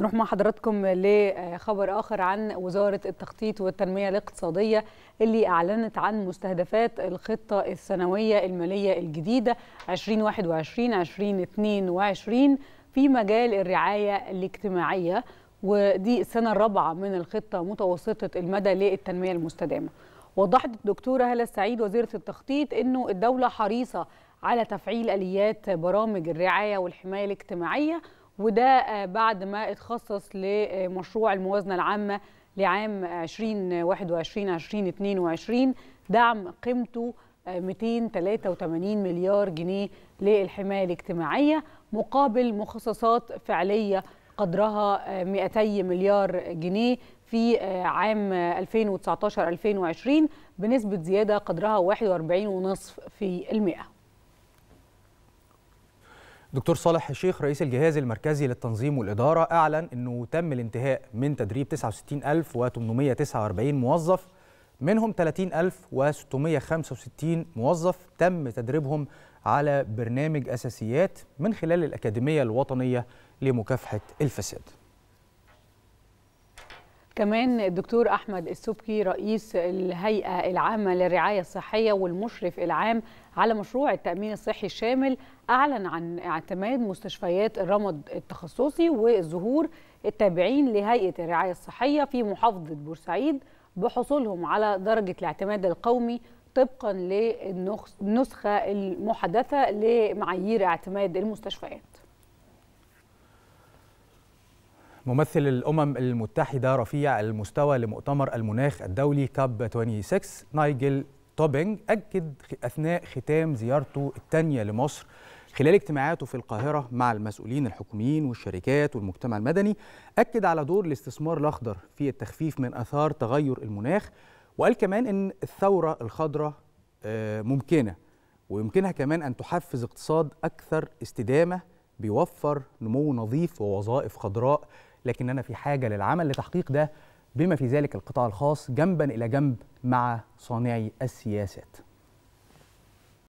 نروح مع حضراتكم لخبر آخر عن وزارة التخطيط والتنمية الاقتصادية اللي أعلنت عن مستهدفات الخطة السنوية المالية الجديدة 2021-2022 في مجال الرعاية الاجتماعية ودي السنة الرابعة من الخطة متوسطة المدى للتنمية المستدامة وضحت الدكتورة هلا السعيد وزيرة التخطيط أنه الدولة حريصة على تفعيل اليات برامج الرعايه والحمايه الاجتماعيه وده آه، بعد ما اتخصص لمشروع الموازنة العامة لعام 2021 2022 دعم قيمته 283 آه، مليار جنيه للحماية الاجتماعية مقابل مخصصات فعلية قدرها 200 آه، مليار جنيه في عام 2019 2020 بنسبة زيادة قدرها 41.5% دكتور صالح الشيخ رئيس الجهاز المركزي للتنظيم والإدارة أعلن أنه تم الانتهاء من تدريب 69849 موظف منهم 30665 موظف تم تدريبهم على برنامج أساسيات من خلال الأكاديمية الوطنية لمكافحة الفساد كمان الدكتور احمد السبكي رئيس الهيئه العامه للرعايه الصحيه والمشرف العام على مشروع التامين الصحي الشامل اعلن عن اعتماد مستشفيات الرمد التخصصي والزهور التابعين لهيئه الرعايه الصحيه في محافظه بورسعيد بحصولهم على درجه الاعتماد القومي طبقا للنسخه المحدثه لمعايير اعتماد المستشفيات ممثل الأمم المتحدة رفيع المستوى لمؤتمر المناخ الدولي كاب 26 نايجل توبينج أكد أثناء ختام زيارته الثانية لمصر خلال اجتماعاته في القاهرة مع المسؤولين الحكوميين والشركات والمجتمع المدني أكد على دور الاستثمار الأخضر في التخفيف من أثار تغير المناخ وقال كمان أن الثورة الخضراء آه، ممكنة ويمكنها كمان أن تحفز اقتصاد أكثر استدامة بيوفر نمو نظيف ووظائف خضراء لكننا في حاجه للعمل لتحقيق ده بما في ذلك القطاع الخاص جنبا الى جنب مع صانعي السياسات